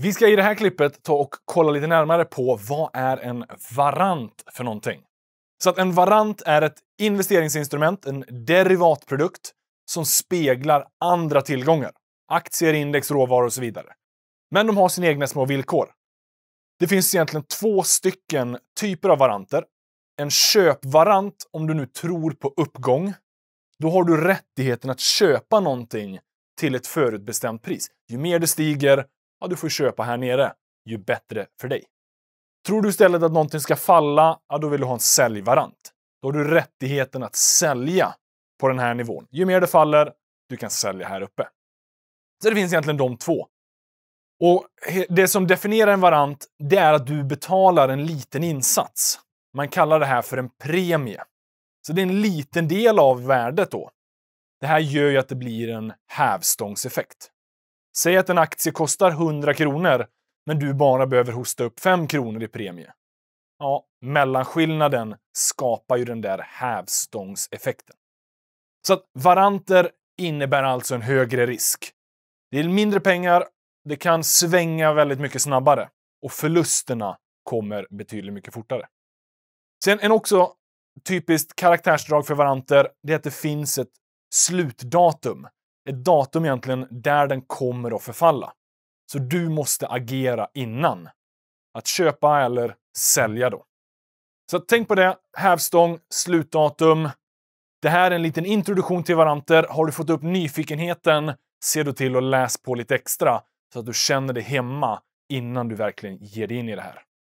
Vi ska i det här klippet ta och kolla lite närmare på vad är en varant för någonting. Så att en varant är ett investeringsinstrument, en derivatprodukt, som speglar andra tillgångar. Aktier, index, råvaror och så vidare. Men de har sina egna små villkor. Det finns egentligen två stycken typer av varanter. En köpvarant, om du nu tror på uppgång, då har du rättigheten att köpa någonting till ett förutbestämt pris. Ju mer det stiger, ja, du får köpa här nere. Ju bättre för dig. Tror du istället att någonting ska falla, ja, då vill du ha en säljvarant. Då har du rättigheten att sälja på den här nivån. Ju mer det faller, du kan sälja här uppe. Så det finns egentligen de två. Och det som definierar en varant, det är att du betalar en liten insats. Man kallar det här för en premie. Så det är en liten del av värdet då. Det här gör ju att det blir en hävstångseffekt. Säg att en aktie kostar 100 kronor, men du bara behöver hosta upp 5 kronor i premie. Ja, mellanskillnaden skapar ju den där hävstångseffekten. Så att varanter innebär alltså en högre risk. Det är mindre pengar, det kan svänga väldigt mycket snabbare och förlusterna kommer betydligt mycket fortare. Sen en också typiskt karaktärsdrag för varanter, det är att det finns ett slutdatum ett datum egentligen där den kommer att förfalla. Så du måste agera innan. Att köpa eller sälja då. Så tänk på det. Hävstång, slutdatum. Det här är en liten introduktion till varanter. Har du fått upp nyfikenheten, se då till att läsa på lite extra så att du känner dig hemma innan du verkligen ger dig in i det här.